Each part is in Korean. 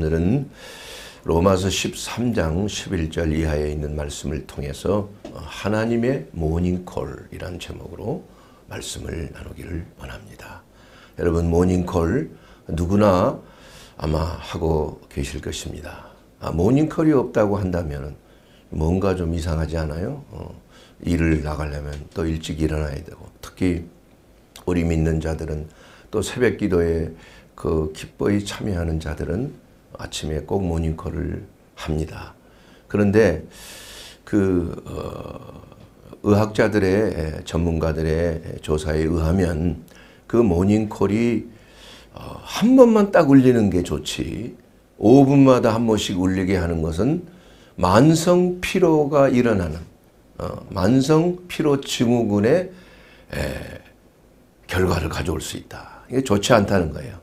오늘은 로마서 13장 11절 이하에 있는 말씀을 통해서 하나님의 모닝콜이라는 제목으로 말씀을 나누기를 원합니다. 여러분 모닝콜 누구나 아마 하고 계실 것입니다. 아, 모닝콜이 없다고 한다면 뭔가 좀 이상하지 않아요? 어, 일을 나가려면 또 일찍 일어나야 되고 특히 우리 믿는 자들은 또 새벽 기도에 그 기뻐히 참여하는 자들은 아침에 꼭 모닝콜을 합니다. 그런데 그 어, 의학자들의 전문가들의 조사에 의하면 그 모닝콜이 어, 한 번만 딱 울리는 게 좋지 5분마다 한 번씩 울리게 하는 것은 만성 피로가 일어나는 어, 만성 피로 증후군의 에, 결과를 가져올 수 있다. 이게 좋지 않다는 거예요.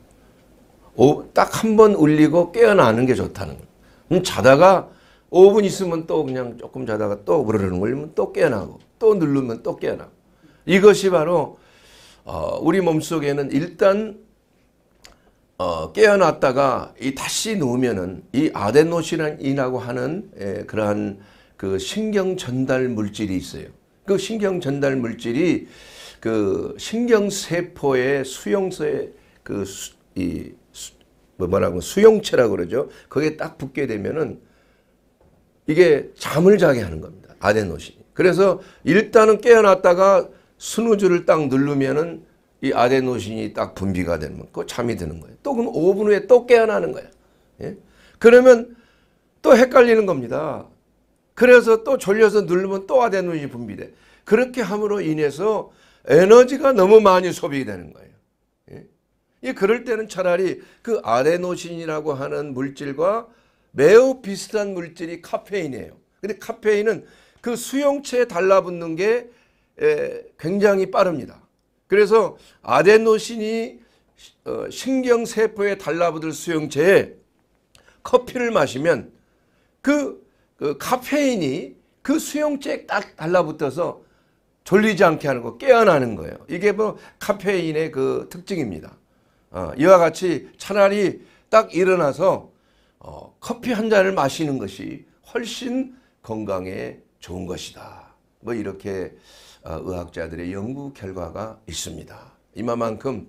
딱한번 울리고 깨어나는 게 좋다는 거예요. 자다가 5분 있으면 또 그냥 조금 자다가 또 우르르 울리면 또 깨어나고 또 누르면 또 깨어나고 이것이 바로 어, 우리 몸속에는 일단 어, 깨어났다가 이 다시 누우면은 이 아데노신이라고 하는 에, 예, 그러한 그 신경 전달 물질이 있어요. 그 신경 전달 물질이 그 신경 세포의 수용소의 그이 뭐라고 수용체라 그러죠. 거기에 딱 붙게 되면은 이게 잠을 자게 하는 겁니다. 아데노신이. 그래서 일단은 깨어났다가 스누즈를 딱 누르면은 이 아데노신이 딱 분비가 되면 그 잠이 드는 거예요. 또 그럼 5분 후에 또 깨어나는 거예요. 예? 그러면 또 헷갈리는 겁니다. 그래서 또 졸려서 누르면 또 아데노신이 분비돼. 그렇게 함으로 인해서 에너지가 너무 많이 소비되는 거예요. 예? 예, 그럴 때는 차라리 그 아데노신이라고 하는 물질과 매우 비슷한 물질이 카페인이에요. 근데 카페인은 그 수용체에 달라붙는 게 굉장히 빠릅니다. 그래서 아데노신이 어, 신경세포에 달라붙을 수용체에 커피를 마시면 그, 그 카페인이 그 수용체에 딱 달라붙어서 졸리지 않게 하는 거, 깨어나는 거예요. 이게 뭐 카페인의 그 특징입니다. 어, 이와 같이 차라리 딱 일어나서 어, 커피 한 잔을 마시는 것이 훨씬 건강에 좋은 것이다. 뭐 이렇게 어, 의학자들의 연구 결과가 있습니다. 이만큼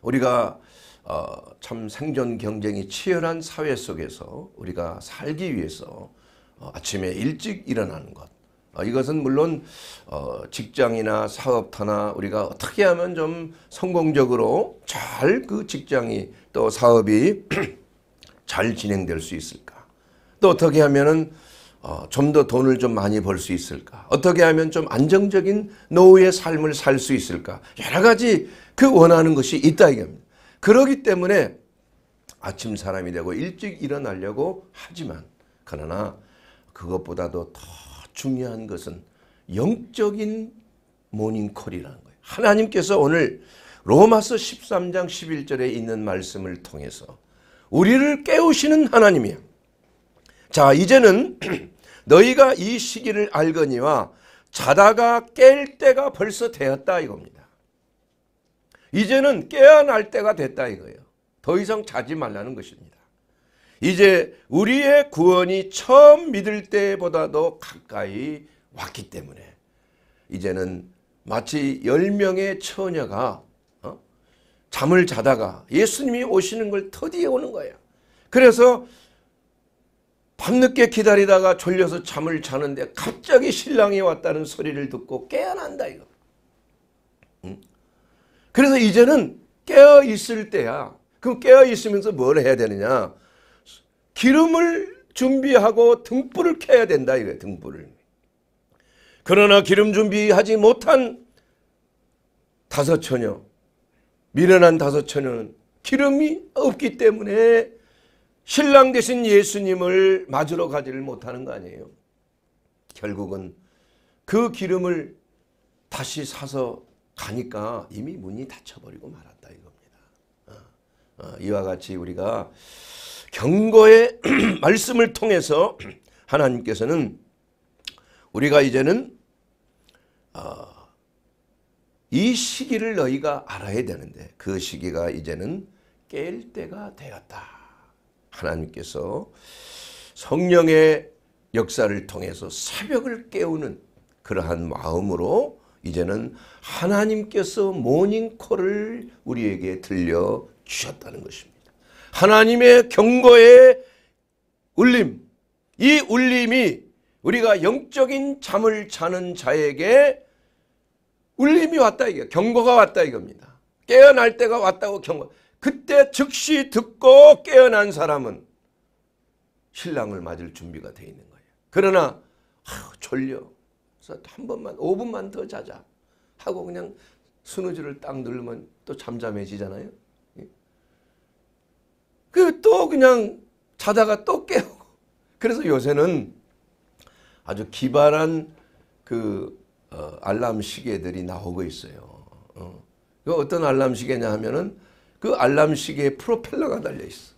우리가 어, 참 생존 경쟁이 치열한 사회 속에서 우리가 살기 위해서 어, 아침에 일찍 일어나는 것 아, 이것은 물론 어, 직장이나 사업터나 우리가 어떻게 하면 좀 성공적으로 잘 그 직장이 또 사업이 잘 진행될 수 있을까 또 어떻게 하면은 어, 좀 더 돈을 좀 많이 벌 수 있을까 어떻게 하면 좀 안정적인 노후의 삶을 살 수 있을까 여러 가지 그 원하는 것이 있다 이겁니다 그러기 때문에 아침 사람이 되고 일찍 일어나려고 하지만 그러나 그것보다도 더 중요한 것은 영적인 모닝콜이라는 거예요. 하나님께서 오늘 로마서 13장 11절에 있는 말씀을 통해서 우리를 깨우시는 하나님이야. 자, 이제는 너희가 이 시기를 알거니와 자다가 깰 때가 벌써 되었다 이겁니다. 이제는 깨어날 때가 됐다 이거예요. 더 이상 자지 말라는 것입니다. 이제 우리의 구원이 처음 믿을 때보다도 가까이 왔기 때문에 이제는 마치 열명의 처녀가 어? 잠을 자다가 예수님이 오시는 걸 터디에 오는 거야. 그래서 밤늦게 기다리다가 졸려서 잠을 자는데 갑자기 신랑이 왔다는 소리를 듣고 깨어난다 이거. 그래서 이제는 깨어 있을 때야. 그럼 깨어 있으면서 뭘 해야 되느냐? 기름을 준비하고 등불을 켜야 된다 이거예요. 등불을. 그러나 기름 준비하지 못한 다섯 처녀 미련한 다섯 처녀는 기름이 없기 때문에 신랑 되신 예수님을 맞으러 가지를 못하는 거 아니에요. 결국은 그 기름을 다시 사서 가니까 이미 문이 닫혀버리고 말았다 이겁니다. 어, 어, 이와 같이 우리가 경고의 말씀을 통해서 하나님께서는 우리가 이제는 어, 이 시기를 너희가 알아야 되는데 그 시기가 이제는 깰 때가 되었다. 하나님께서 성령의 역사를 통해서 새벽을 깨우는 그러한 마음으로 이제는 하나님께서 모닝콜을 우리에게 들려 주셨다는 것입니다. 하나님의 경고의 울림, 이 울림이 우리가 영적인 잠을 자는 자에게 울림이 왔다 이게 경고가 왔다 이겁니다. 깨어날 때가 왔다고 경고. 그때 즉시 듣고 깨어난 사람은 신랑을 맞을 준비가 돼 있는 거예요. 그러나 아유, 졸려. 그래서 한 번만 5분만 더 자자 하고 그냥 스누즈를 딱 누르면 또 잠잠해지잖아요. 그또 그냥 자다가 또 깨우고 그래서 요새는 아주 기발한 그 어, 알람 시계들이 나오고 있어요. 어. 그 어떤 알람 시계냐 하면은 그 알람 시계에 프로펠러가 달려 있어.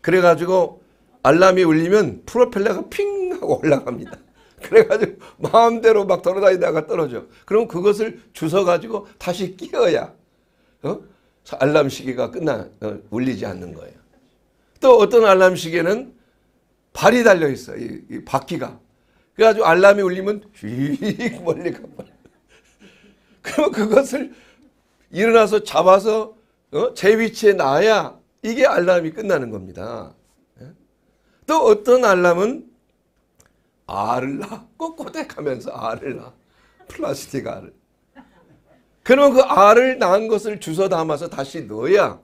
그래가지고 알람이 울리면 프로펠러가 핑 하고 올라갑니다. 그래가지고 마음대로 막 돌아다니다가 떨어져. 그럼 그것을 주워가지고 다시 끼어야 어? 알람 시계가 끝나 어, 울리지 않는 거예요. 또 어떤 알람 시계는 발이 달려 있어. 이, 이 바퀴가. 그래가지고 알람이 울리면 휙 멀리 가버려. 그럼 그것을 일어나서 잡아서 어? 제 위치에 놔야 이게 알람이 끝나는 겁니다. 예? 또 어떤 알람은 알을 낳 꼬꼬댁 하면서 알을 낳 플라스틱 알을. 그러면 그 알을 낳은 것을 주워 담아서 다시 넣어야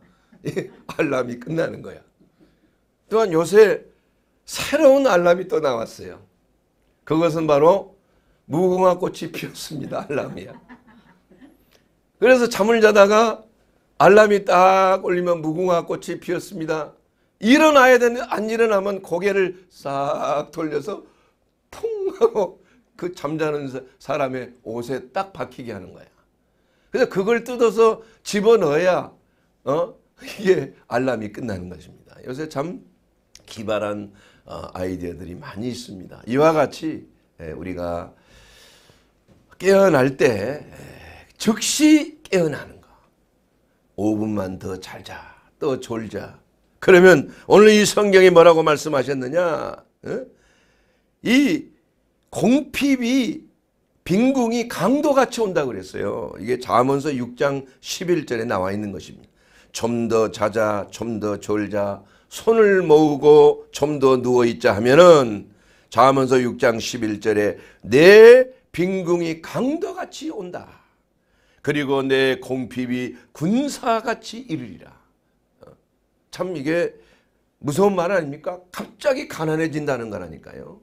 알람이 끝나는 거야. 또한 요새 새로운 알람이 또 나왔어요. 그것은 바로 무궁화 꽃이 피었습니다. 알람이야. 그래서 잠을 자다가 알람이 딱 울리면 무궁화 꽃이 피었습니다. 일어나야 되는데 안 일어나면 고개를 싹 돌려서 풍 하고 그 잠자는 사람의 옷에 딱 박히게 하는 거야. 그래서 그걸 뜯어서 집어넣어야 어? 이게 알람이 끝나는 것입니다. 요새 참 기발한 어, 아이디어들이 많이 있습니다. 이와 같이 예, 우리가 깨어날 때 예, 즉시 깨어나는 거. 5분만 더잘 자. 또 졸자. 그러면 오늘 이 성경이 뭐라고 말씀하셨느냐? 어? 이 공핍이 빈궁이 강도같이 온다 그랬어요. 이게 자문서 6장 11절에 나와 있는 것입니다. 좀 더 자자 좀 더 졸자 손을 모으고 좀 더 누워있자 하면은 자문서 6장 11절에 내 빈궁이 강도같이 온다. 그리고 내 공핍이 군사같이 이르리라. 어, 참 이게 무서운 말 아닙니까? 갑자기 가난해진다는 거라니까요.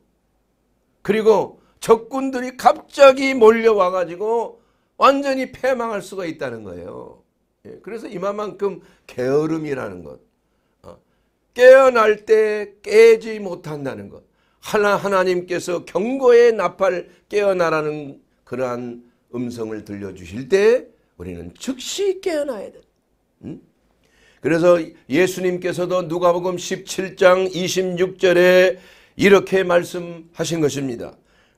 그리고 적군들이 갑자기 몰려와가지고 완전히 패망할 수가 있다는 거예요. 예, 그래서 이만큼 게으름이라는 것. 어, 깨어날 때 깨지 못한다는 것. 하나 하나님께서 경고의 나팔 깨어나라는 그러한 음성을 들려주실 때 우리는 즉시 깨어나야 돼. 응? 음? 그래서 예수님께서도 누가복음 17장 26절에 이렇게 말씀하신 것입니다.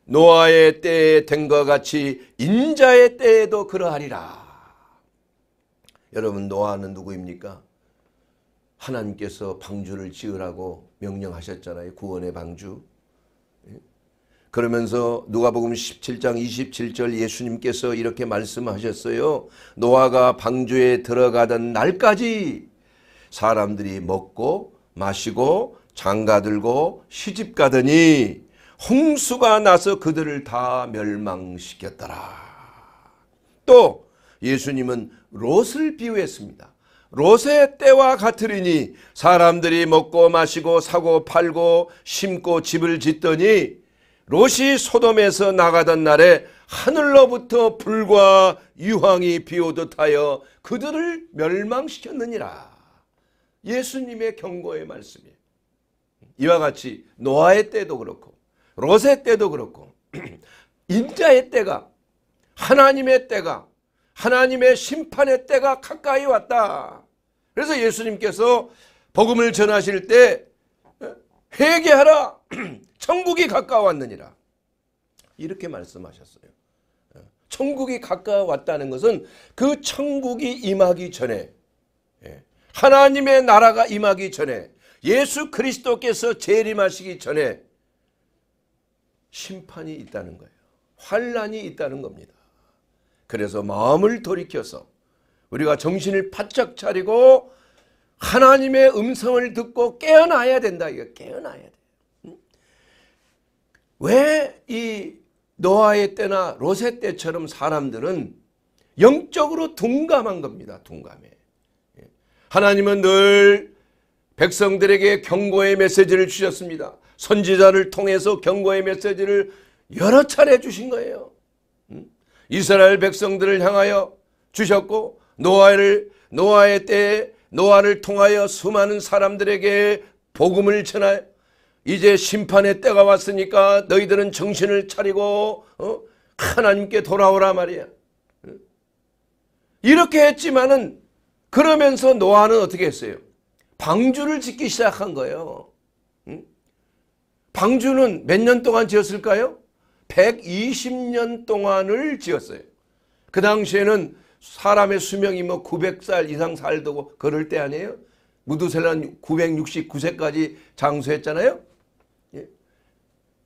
노아의 때에 된 것 같이 인자의 때에도 그러하리라. 여러분 노아는 누구입니까? 하나님께서 방주를 지으라고 명령하셨잖아요. 구원의 방주. 예? 그러면서 누가복음 17장 27절 예수님께서 이렇게 말씀하셨어요. 노아가 방주에 들어가던 날까지 사람들이 먹고 마시고 장가들고 시집가더니 홍수가 나서 그들을 다 멸망시켰더라. 또 예수님은 롯을 비유했습니다. 롯의 때와 같으리니 사람들이 먹고 마시고 사고 팔고 심고 집을 짓더니 롯이 소돔에서 나가던 날에 하늘로부터 불과 유황이 비오듯 하여 그들을 멸망시켰느니라. 예수님의 경고의 말씀이에요. 이와 같이 노아의 때도 그렇고 로세 때도 그렇고 인자의 때가 하나님의 때가 하나님의 심판의 때가 가까이 왔다. 그래서 예수님께서 복음을 전하실 때 어, 회개하라 천국이 가까웠느니라 이렇게 말씀하셨어요. 어, 천국이 가까웠다는 것은 그 천국이 임하기 전에 예, 하나님의 나라가 임하기 전에 예수 그리스도께서 재림하시기 전에 심판이 있다는 거예요. 환란이 있다는 겁니다. 그래서 마음을 돌이켜서 우리가 정신을 바짝 차리고 하나님의 음성을 듣고 깨어나야 된다. 이거 깨어나야 돼. 왜 이 노아의 때나 로세 때처럼 사람들은 영적으로 둔감한 겁니다. 둔감해. 예. 하나님은 늘 백성들에게 경고의 메시지를 주셨습니다. 선지자를 통해서 경고의 메시지를 여러 차례 주신 거예요. 음? 이스라엘 백성들을 향하여 주셨고 노아를 노아의 때에 노아를 통하여 수많은 사람들에게 복음을 전하여 이제 심판의 때가 왔으니까 너희들은 정신을 차리고 어? 하나님께 돌아오라 말이야. 음? 이렇게 했지만은 그러면서 노아는 어떻게 했어요? 방주를 짓기 시작한 거예요. 방주는 몇 년 동안 지었을까요? 120년 동안을 지었어요. 그 당시에는 사람의 수명이 뭐 900살 이상 살고 그럴 때 아니에요? 무두셀란 969세까지 장수했잖아요. 예.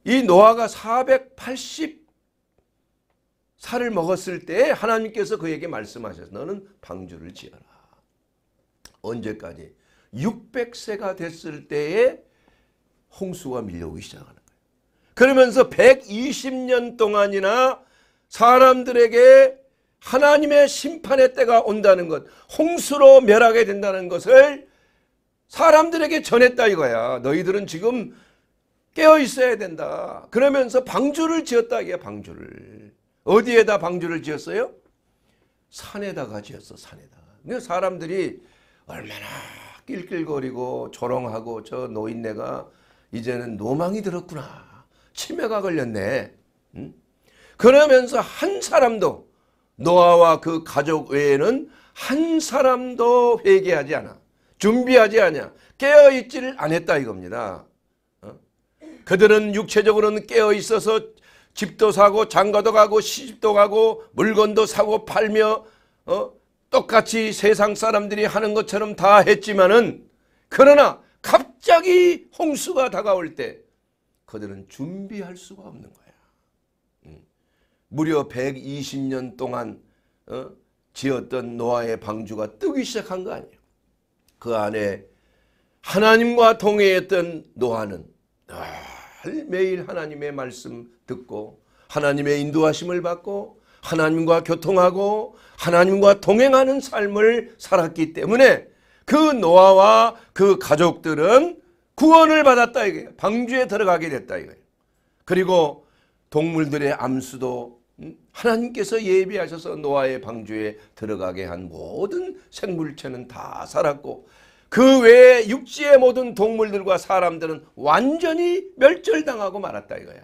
이 노아가 480살을 먹었을 때 하나님께서 그에게 말씀하셨어 너는 방주를 지어라. 언제까지? 600세가 됐을 때에 홍수가 밀려오기 시작하는 거예요. 그러면서 120년 동안이나 사람들에게 하나님의 심판의 때가 온다는 것, 홍수로 멸하게 된다는 것을 사람들에게 전했다 이거야. 너희들은 지금 깨어 있어야 된다. 그러면서 방주를 지었다 이게 방주를. 어디에다 방주를 지었어요? 산에다가 지었어 산에다. 근데 사람들이 얼마나 낄낄거리고 조롱하고 저 노인네가 이제는 노망이 들었구나. 치매가 걸렸네. 응? 그러면서 한 사람도 노아와 그 가족 외에는 한 사람도 회개하지 않아. 준비하지 않냐. 깨어있지를 않았다 이겁니다. 어? 그들은 육체적으로는 깨어있어서 집도 사고 장가도 가고 시집도 가고 물건도 사고 팔며 어? 똑같이 세상 사람들이 하는 것처럼 다 했지만은 그러나 갑자기 홍수가 다가올 때 그들은 준비할 수가 없는 거야. 음. 무려 120년 동안 어? 지었던 노아의 방주가 뜨기 시작한 거 아니에요. 그 안에 하나님과 동행했던 노아는 매일 하나님의 말씀 듣고 하나님의 인도하심을 받고 하나님과 교통하고 하나님과 동행하는 삶을 살았기 때문에 그 노아와 그 가족들은 구원을 받았다 이거예요. 방주에 들어가게 됐다 이거예요. 그리고 동물들의 암수도 하나님께서 예비하셔서 노아의 방주에 들어가게 한 모든 생물체는 다 살았고 그 외에 육지의 모든 동물들과 사람들은 완전히 멸절당하고 말았다 이거야.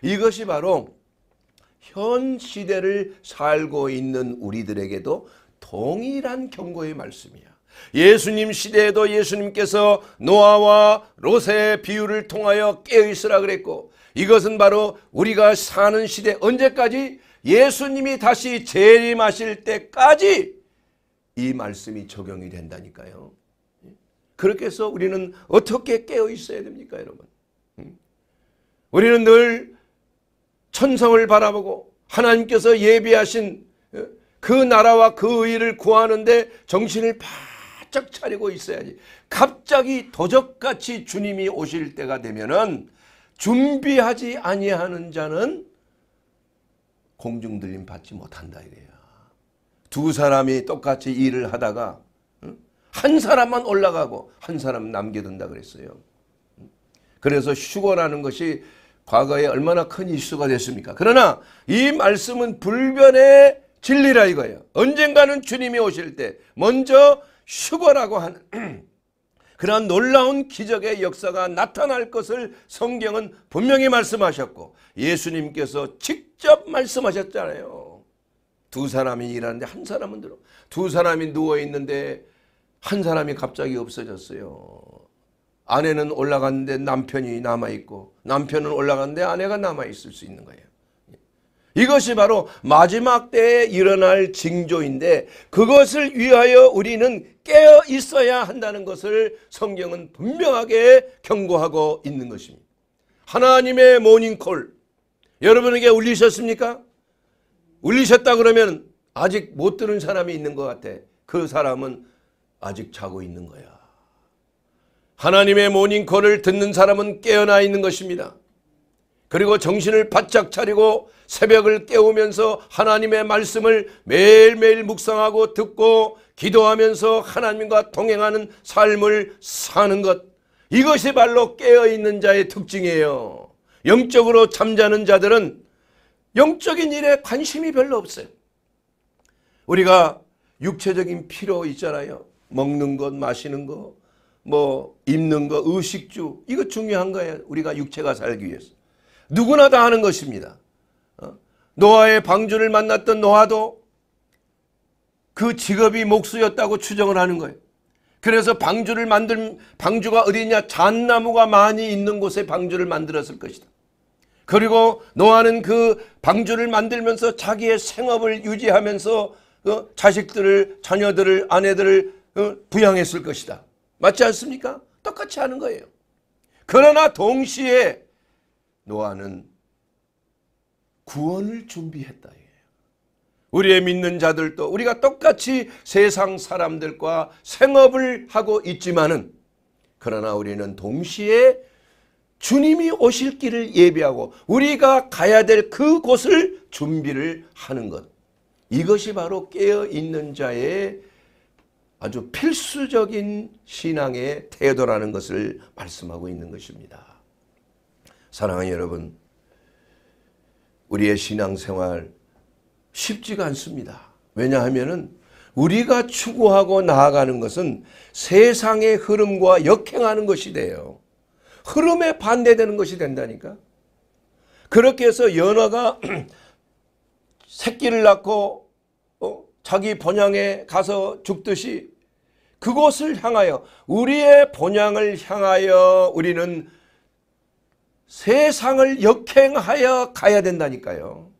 이것이 바로 현 시대를 살고 있는 우리들에게도 동일한 경고의 말씀이야. 예수님 시대에도 예수님께서 노아와 롯의 비유를 통하여 깨어있으라 그랬고 이것은 바로 우리가 사는 시대 언제까지 예수님이 다시 재림하실 때까지 이 말씀이 적용이 된다니까요. 그렇게 해서 우리는 어떻게 깨어 있어야 됩니까 여러분? 음? 우리는 늘 천성을 바라보고 하나님께서 예비하신 어? 그 나라와 그 의를 구하는데 정신을 팍 바짝 차리고 있어야지. 갑자기 도적같이 주님이 오실 때가 되면은 준비하지 아니하는 자는 공중들림 받지 못한다 이래요. 두 사람이 똑같이 일을 하다가 한 사람만 올라가고 한 사람 남겨둔다 그랬어요. 그래서 휴거라는 것이 과거에 얼마나 큰 이슈가 됐습니까? 그러나 이 말씀은 불변의 진리라 이거예요. 언젠가는 주님이 오실 때 먼저 슈거라고 하는 그러한 놀라운 기적의 역사가 나타날 것을 성경은 분명히 말씀하셨고 예수님께서 직접 말씀하셨잖아요. 두 사람이 일하는데 한 사람은 들어. 두 사람이 누워 있는데 한 사람이 갑자기 없어졌어요. 아내는 올라갔는데 남편이 남아 있고 남편은 올라갔는데 아내가 남아 있을 수 있는 거예요. 이것이 바로 마지막 때에 일어날 징조인데 그것을 위하여 우리는 깨어 있어야 한다는 것을 성경은 분명하게 경고하고 있는 것입니다. 하나님의 모닝콜 여러분에게 울리셨습니까? 울리셨다 그러면 아직 못 들은 사람이 있는 것 같아. 그 사람은 아직 자고 있는 거야. 하나님의 모닝콜을 듣는 사람은 깨어나 있는 것입니다. 그리고 정신을 바짝 차리고 새벽을 깨우면서 하나님의 말씀을 매일매일 묵상하고 듣고 기도하면서 하나님과 동행하는 삶을 사는 것. 이것이 바로 깨어있는 자의 특징이에요. 영적으로 잠자는 자들은 영적인 일에 관심이 별로 없어요. 우리가 육체적인 필요 있잖아요. 먹는 것, 마시는 것, 뭐 입는 것, 의식주. 이거 중요한 거예요. 우리가 육체가 살기 위해서. 누구나 다 하는 것입니다. 어? 노아의 방주를 만났던 노아도 그 직업이 목수였다고 추정을 하는 거예요. 그래서 방주를 만들 방주가 어디냐 잣나무가 많이 있는 곳에 방주를 만들었을 것이다. 그리고 노아는 그 방주를 만들면서 자기의 생업을 유지하면서 그 자식들을 자녀들을 아내들을 어? 부양했을 것이다. 맞지 않습니까? 똑같이 하는 거예요. 그러나 동시에 노아는 구원을 준비했다. 우리의 믿는 자들도 우리가 똑같이 세상 사람들과 생업을 하고 있지만은 그러나 우리는 동시에 주님이 오실 길을 예비하고 우리가 가야 될 그곳을 준비를 하는 것. 이것이 바로 깨어 있는 자의 아주 필수적인 신앙의 태도라는 것을 말씀하고 있는 것입니다. 사랑하는 여러분, 우리의 신앙생활 쉽지가 않습니다. 왜냐하면은 우리가 추구하고 나아가는 것은 세상의 흐름과 역행하는 것이 돼요. 흐름에 반대되는 것이 된다니까. 그렇게 해서 연어가 새끼를 낳고 어? 자기 본향에 가서 죽듯이 그곳을 향하여 우리의 본향을 향하여 우리는 세상을 역행하여 가야 된다니까요.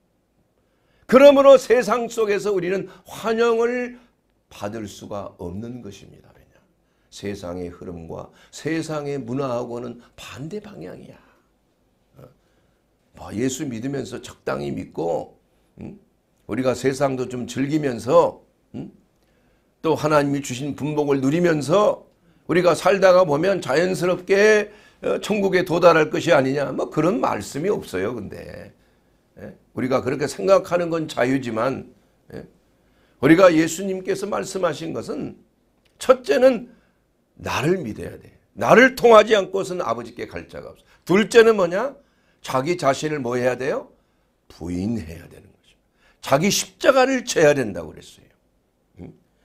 그러므로 세상 속에서 우리는 환영을 받을 수가 없는 것입니다. 왜냐? 세상의 흐름과 세상의 문화하고는 반대 방향이야. 어? 뭐 예수 믿으면서 적당히 믿고 음? 우리가 세상도 좀 즐기면서 음? 또 하나님이 주신 분복을 누리면서 우리가 살다가 보면 자연스럽게 어, 천국에 도달할 것이 아니냐 뭐 그런 말씀이 없어요. 근데 예? 우리가 그렇게 생각하는 건 자유지만 예? 우리가 예수님께서 말씀하신 것은 첫째는 나를 믿어야 돼. 나를 통하지 않고서는 아버지께 갈 자가 없어. 둘째는 뭐냐? 자기 자신을 뭐 해야 돼요? 부인해야 되는 거죠. 자기 십자가를 져야 된다고 그랬어요.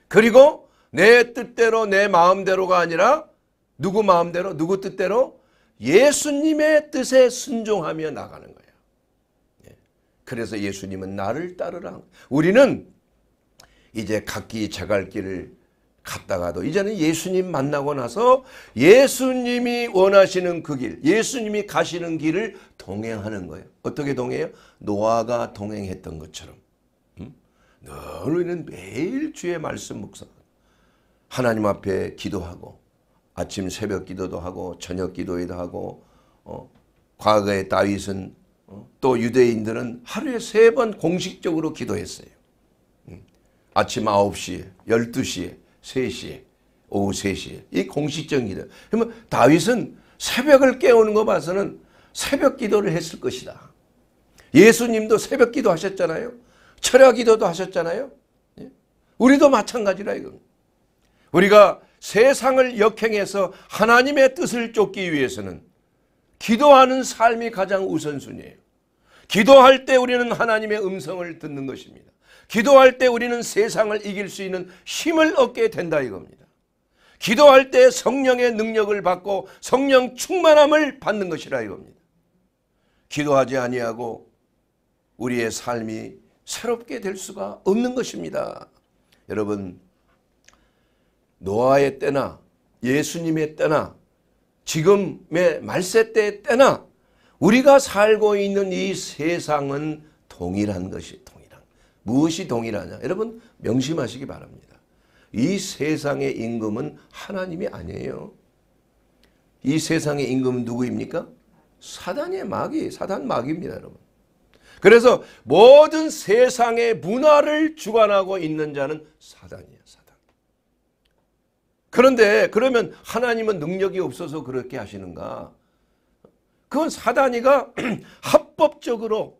그리고 내 뜻대로 내 마음대로가 아니라 누구 마음대로 누구 뜻대로 예수님의 뜻에 순종하며 나가는 거예요. 예. 그래서 예수님은 나를 따르라. 우리는 이제 각기 제갈 길을 갔다가도 이제는 예수님 만나고 나서 예수님이 원하시는 그 길, 예수님이 가시는 길을 동행하는 거예요. 어떻게 동행해요? 노아가 동행했던 것처럼. 너희는 음? 매일 주의 말씀 묵상. 하나님 앞에 기도하고 아침 새벽 기도도 하고 저녁 기도회도 하고 어, 과거의 다윗은 어, 또 유대인들은 하루에 세 번 공식적으로 기도했어요. 음. 아침 9시1 2시3시 오후 3시이 공식적인 기도. 그러면 다윗은 새벽을 깨우는 거 봐서는 새벽 기도를 했을 것이다. 예수님도 새벽 기도 하셨잖아요. 철야 기도도 하셨잖아요. 예? 우리도 마찬가지라 이건. 우리가 세상을 역행해서 하나님의 뜻을 쫓기 위해서는 기도하는 삶이 가장 우선순위예요. 기도할 때 우리는 하나님의 음성을 듣는 것입니다. 기도할 때 우리는 세상을 이길 수 있는 힘을 얻게 된다 이겁니다. 기도할 때 성령의 능력을 받고 성령 충만함을 받는 것이라 이겁니다. 기도하지 아니하고 우리의 삶이 새롭게 될 수가 없는 것입니다. 여러분 노아의 때나 예수님의 때나 지금의 말세 때의 때나 우리가 살고 있는 이 세상은 동일한 것이 동일한 무엇이 동일하냐 여러분 명심하시기 바랍니다. 이 세상의 임금은 하나님이 아니에요. 이 세상의 임금은 누구입니까? 사단의 마귀, 사단 마귀입니다, 여러분. 그래서 모든 세상의 문화를 주관하고 있는 자는 사단이에요. 그런데 그러면 하나님은 능력이 없어서 그렇게 하시는가? 그건 사단이가 합법적으로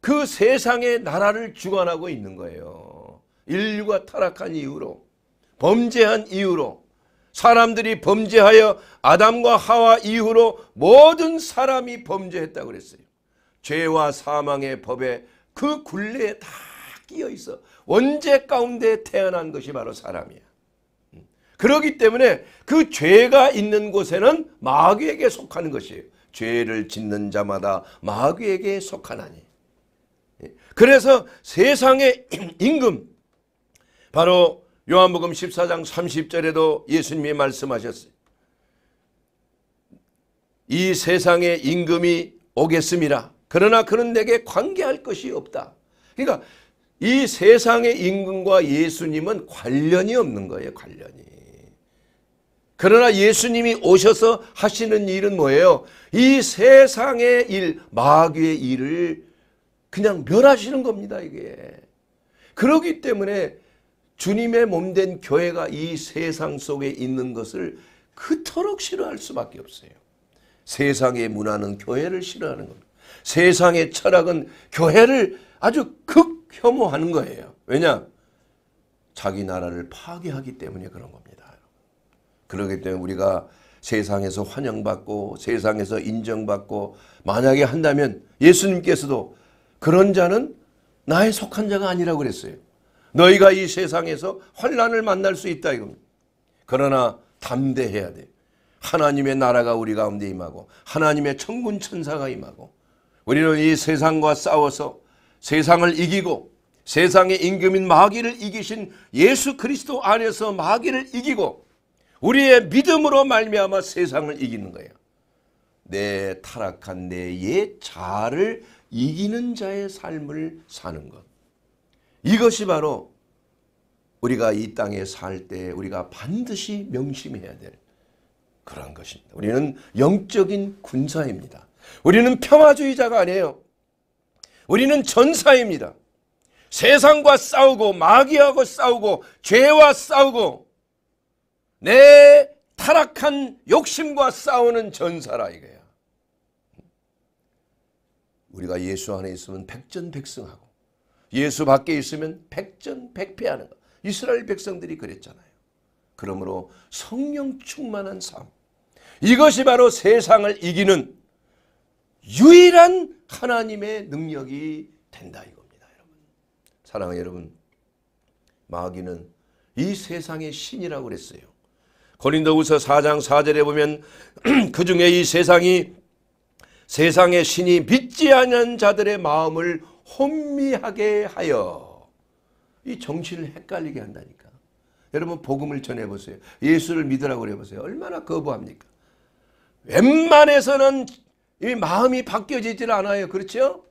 그 세상의 나라를 주관하고 있는 거예요. 인류가 타락한 이유로 범죄한 이유로 사람들이 범죄하여 아담과 하와 이후로 모든 사람이 범죄했다고 그랬어요. 죄와 사망의 법에 그 굴레에 다 끼어 있어 원죄 가운데 태어난 것이 바로 사람이야. 그러기 때문에 그 죄가 있는 곳에는 마귀에게 속하는 것이에요. 죄를 짓는 자마다 마귀에게 속하나니. 예. 그래서 세상의 임금 바로 요한복음 14장 30절에도 예수님이 말씀하셨어요. 이 세상의 임금이 오겠습니다. 그러나 그는 내게 관계할 것이 없다. 그러니까 이 세상의 임금과 예수님은 관련이 없는 거예요. 관련이. 그러나 예수님이 오셔서 하시는 일은 뭐예요? 이 세상의 일, 마귀의 일을 그냥 멸하시는 겁니다, 이게. 그러기 때문에 주님의 몸 된 교회가 이 세상 속에 있는 것을 그토록 싫어할 수밖에 없어요. 세상의 문화는 교회를 싫어하는 겁니다. 세상의 철학은 교회를 아주 극혐오하는 거예요. 왜냐? 자기 나라를 파괴하기 때문에 그런 겁니다. 그렇기 때문에 우리가 세상에서 환영받고 세상에서 인정받고 만약에 한다면 예수님께서도 그런 자는 나의 속한 자가 아니라고 그랬어요. 너희가 이 세상에서 환란을 만날 수 있다 이겁니다. 그러나 담대해야 돼. 하나님의 나라가 우리 가운데 임하고 하나님의 천군 천사가 임하고 우리는 이 세상과 싸워서 세상을 이기고 세상의 임금인 마귀를 이기신 예수 그리스도 안에서 마귀를 이기고 우리의 믿음으로 말미암아 세상을 이기는 거예요. 내 타락한 내의 자아를 이기는 자의 삶을 사는 것. 이것이 바로 우리가 이 땅에 살 때 우리가 반드시 명심해야 될 그런 것입니다. 우리는 영적인 군사입니다. 우리는 평화주의자가 아니에요. 우리는 전사입니다. 세상과 싸우고 마귀하고 싸우고 죄와 싸우고 내 타락한 욕심과 싸우는 전사라 이거야. 우리가 예수 안에 있으면 백전백승하고 예수 밖에 있으면 백전백패하는 거. 이스라엘 백성들이 그랬잖아요. 그러므로 성령 충만한 삶. 이것이 바로 세상을 이기는 유일한 하나님의 능력이 된다 이겁니다. 여러분. 사랑하는 여러분. 마귀는 이 세상의 신이라고 그랬어요. 고린도후서 4장 4절에 보면 그 중에 이 세상이 세상의 신이 믿지 않은 자들의 마음을 혼미하게 하여 이 정신을 헷갈리게 한다니까. 여러분 복음을 전해보세요. 예수를 믿으라고 그보세요 얼마나 거부합니까? 웬만해서는 이 마음이 바뀌어지질 않아요. 그렇죠?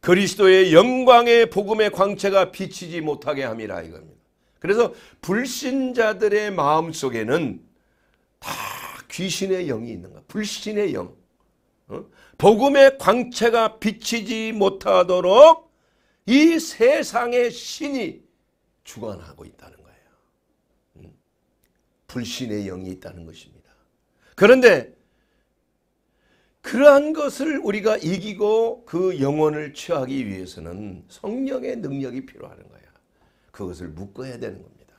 그리스도의 영광의 복음의 광채가 비치지 못하게 함이라 이겁니다. 그래서 불신자들의 마음 속에는 다 귀신의 영이 있는 가 불신의 영. 어? 복음의 광채가 비치지 못하도록 이 세상의 신이 주관하고 있다는 거예요. 음. 불신의 영이 있다는 것입니다. 그런데 그러한 것을 우리가 이기고 그 영혼을 취하기 위해서는 성령의 능력이 필요하는 거예요. 그것을 묶어야 되는 겁니다.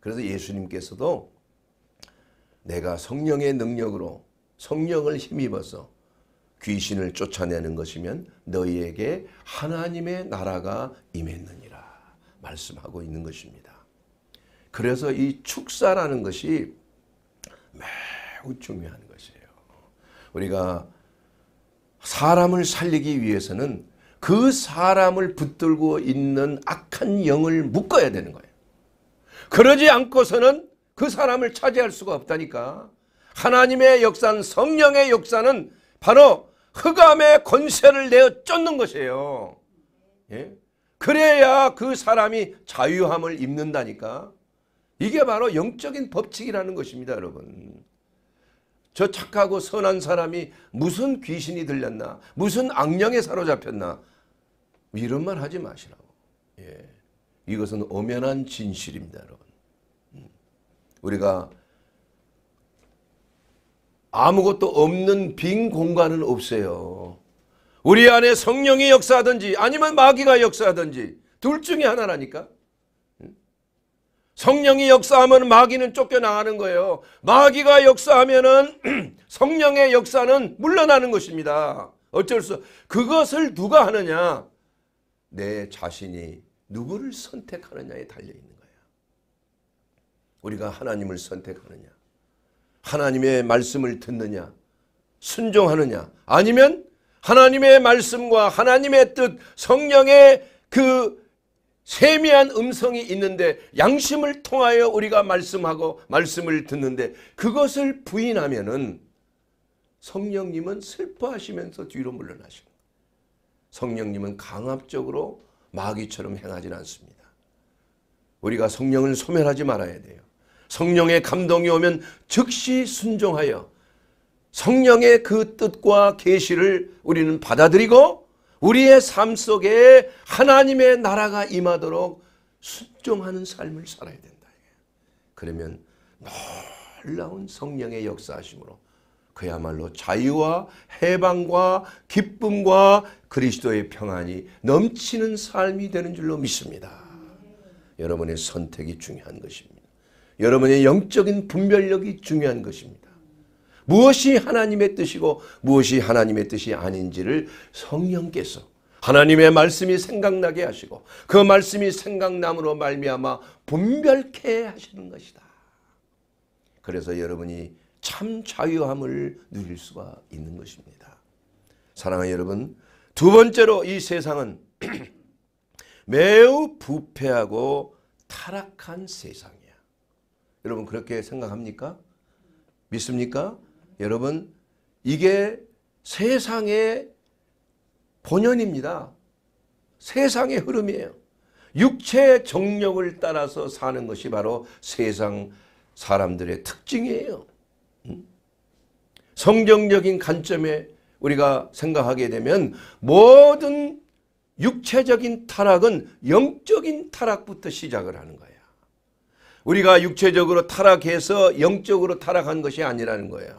그래서 예수님께서도 내가 성령의 능력으로 성령을 힘입어서 귀신을 쫓아내는 것이면 너희에게 하나님의 나라가 임했느니라 말씀하고 있는 것입니다. 그래서 이 축사라는 것이 매우 중요한 것이에요. 우리가 사람을 살리기 위해서는 그 사람을 붙들고 있는 악한 영을 묶어야 되는 거예요. 그러지 않고서는 그 사람을 차지할 수가 없다니까. 하나님의 역사는 성령의 역사는 바로 흑암의 권세를 내어 쫓는 것이에요. 예? 그래야 그 사람이 자유함을 입는다니까. 이게 바로 영적인 법칙이라는 것입니다, 여러분. 저 착하고 선한 사람이 무슨 귀신이 들렸나, 무슨 악령에 사로잡혔나, 이런 말 하지 마시라고. 예. 이것은 엄연한 진실입니다, 여러분. 음. 우리가 아무것도 없는 빈 공간은 없어요. 우리 안에 성령이 역사하든지 아니면 마귀가 역사하든지 둘 중에 하나라니까. 음. 성령이 역사하면 마귀는 쫓겨나가는 거예요. 마귀가 역사하면 성령의 역사는 물러나는 것입니다. 어쩔 수 그것을 누가 하느냐? 내 자신이 누구를 선택하느냐에 달려 있는 거예요. 우리가 하나님을 선택하느냐, 하나님의 말씀을 듣느냐, 순종하느냐, 아니면 하나님의 말씀과 하나님의 뜻, 성령의 그 세미한 음성이 있는데 양심을 통하여 우리가 말씀하고 말씀을 듣는데 그것을 부인하면은 성령님은 슬퍼하시면서 뒤로 물러나십니다. 성령님은 강압적으로 마귀처럼 행하지는 않습니다. 우리가 성령을 소멸하지 말아야 돼요. 성령의 감동이 오면 즉시 순종하여 성령의 그 뜻과 계시를 우리는 받아들이고 우리의 삶 속에 하나님의 나라가 임하도록 순종하는 삶을 살아야 된다. 그러면 놀라운 성령의 역사하심으로 그야말로 자유와 해방과 기쁨과 그리스도의 평안이 넘치는 삶이 되는 줄로 믿습니다. 여러분의 선택이 중요한 것입니다. 여러분의 영적인 분별력이 중요한 것입니다. 무엇이 하나님의 뜻이고 무엇이 하나님의 뜻이 아닌지를 성령께서 하나님의 말씀이 생각나게 하시고 그 말씀이 생각남으로 말미암아 분별케 하시는 것이다. 그래서 여러분이 참 자유함을 누릴 수가 있는 것입니다. 사랑하는 여러분, 두 번째로 이 세상은 매우 부패하고 타락한 세상이야. 여러분 그렇게 생각합니까? 믿습니까? 여러분 이게 세상의 본연입니다. 세상의 흐름이에요. 육체의 정력을 따라서 사는 것이 바로 세상 사람들의 특징이에요. 성경적인 관점에 우리가 생각하게 되면 모든 육체적인 타락은 영적인 타락부터 시작을 하는 거야. 우리가 육체적으로 타락해서 영적으로 타락한 것이 아니라는 거야.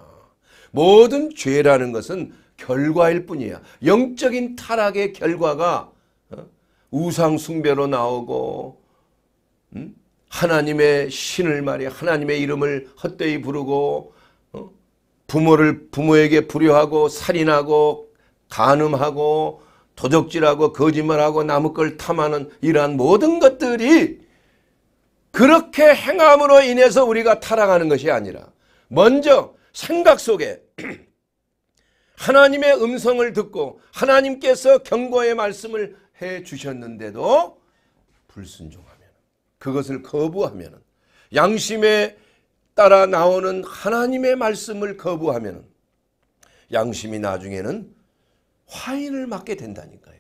모든 죄라는 것은 결과일 뿐이야. 영적인 타락의 결과가 어? 우상 숭배로 나오고 음? 하나님의 신을 말해 하나님의 이름을 헛되이 부르고 부모를 부모에게 불효하고 살인하고 간음하고 도적질하고 거짓말하고 남의 걸 탐하는 이러한 모든 것들이 그렇게 행함으로 인해서 우리가 타락하는 것이 아니라 먼저 생각 속에 하나님의 음성을 듣고 하나님께서 경고의 말씀을 해 주셨는데도 불순종하면 그것을 거부하면 양심의 따라 나오는 하나님의 말씀을 거부하면 양심이 나중에는 화인을 맞게 된다니까요.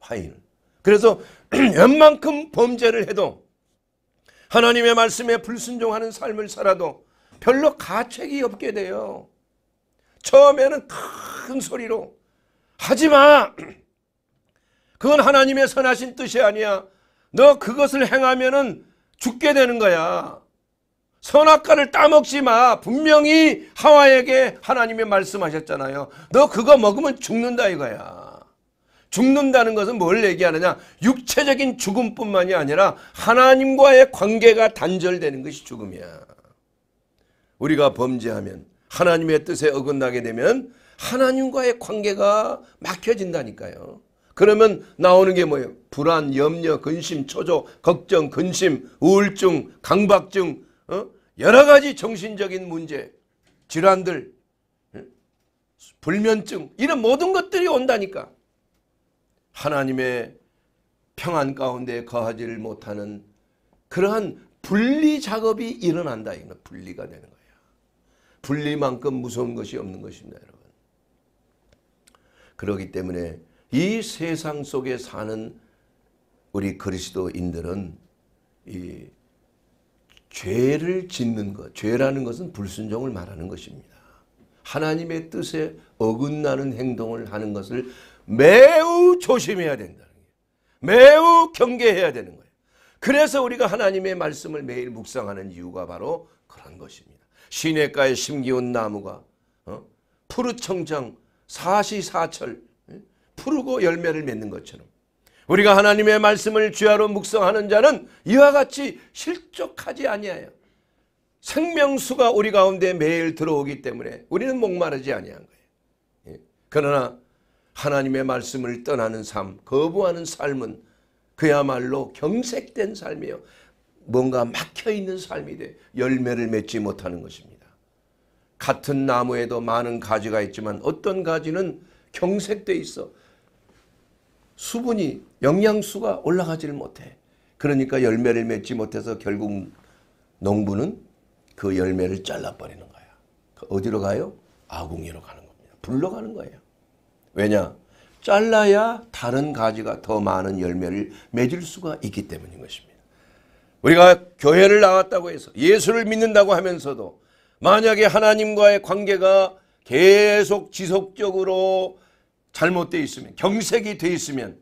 화인. 그래서 웬만큼 범죄를 해도 하나님의 말씀에 불순종하는 삶을 살아도 별로 가책이 없게 돼요. 처음에는 큰 소리로 하지 마. 그건 하나님의 선하신 뜻이 아니야. 너 그것을 행하면은 죽게 되는 거야. 선악과를 따먹지 마. 분명히 하와에게 하나님의 말씀하셨잖아요. 너 그거 먹으면 죽는다 이거야. 죽는다는 것은 뭘 얘기하느냐? 육체적인 죽음뿐만이 아니라 하나님과의 관계가 단절되는 것이 죽음이야. 우리가 범죄하면 하나님의 뜻에 어긋나게 되면 하나님과의 관계가 막혀진다니까요. 그러면 나오는 게 뭐예요? 불안, 염려, 근심, 초조, 걱정, 근심, 우울증, 강박증, 어? 여러 가지 정신적인 문제, 질환들, 예? 불면증 이런 모든 것들이 온다니까. 하나님의 평안 가운데 거하지를 못하는 그러한 분리 작업이 일어난다. 이거 분리가 되는 거예요. 분리만큼 무서운 것이 없는 것입니다. 여러분. 그렇기 때문에 이 세상 속에 사는 우리 그리스도인들은 이 죄를 짓는 것, 죄라는 것은 불순종을 말하는 것입니다. 하나님의 뜻에 어긋나는 행동을 하는 것을 매우 조심해야 된다는 거예요. 매우 경계해야 되는 거예요. 그래서 우리가 하나님의 말씀을 매일 묵상하는 이유가 바로 그런 것입니다. 시냇가에 심기운 나무가 어? 푸르청장 사시사철 푸르고 열매를 맺는 것처럼 우리가 하나님의 말씀을 주야로 묵성하는 자는 이와 같이 실족하지 아니하여 생명수가 우리 가운데 매일 들어오기 때문에 우리는 목마르지 아니한 거예요. 예. 그러나 하나님의 말씀을 떠나는 삶, 거부하는 삶은 그야말로 경색된 삶이요. 뭔가 막혀있는 삶이 돼 열매를 맺지 못하는 것입니다. 같은 나무에도 많은 가지가 있지만 어떤 가지는 경색돼 있어 수분이 영양수가 올라가지를 못해. 그러니까 열매를 맺지 못해서 결국 농부는 그 열매를 잘라버리는 거야. 그 어디로 가요? 아궁이로 가는 겁니다. 불러 가는 거예요. 왜냐? 잘라야 다른 가지가 더 많은 열매를 맺을 수가 있기 때문인 것입니다. 우리가 교회를 나왔다고 해서 예수를 믿는다고 하면서도 만약에 하나님과의 관계가 계속 지속적으로 잘못되어 있으면 경색이 되어 있으면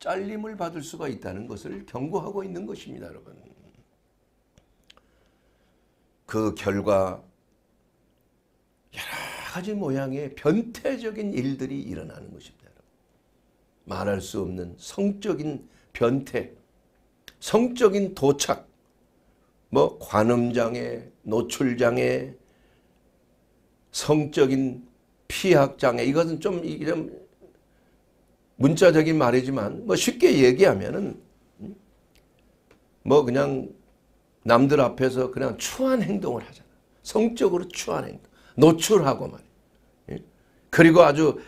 잘림을 받을 수가 있다는 것을 경고하고 있는 것입니다. 여러분. 그 결과 여러 가지 모양의 변태적인 일들이 일어나는 것입니다. 여러분. 말할 수 없는 성적인 변태, 성적인 도착, 뭐 관음장애, 노출장애, 성적인 피학장애 이것은 좀, 이좀 문자적인 말이지만 뭐 쉽게 얘기하면은 뭐 그냥 남들 앞에서 그냥 추한 행동을 하잖아. 성적으로 추한 행동. 노출하고 말이야. 예? 그리고 아주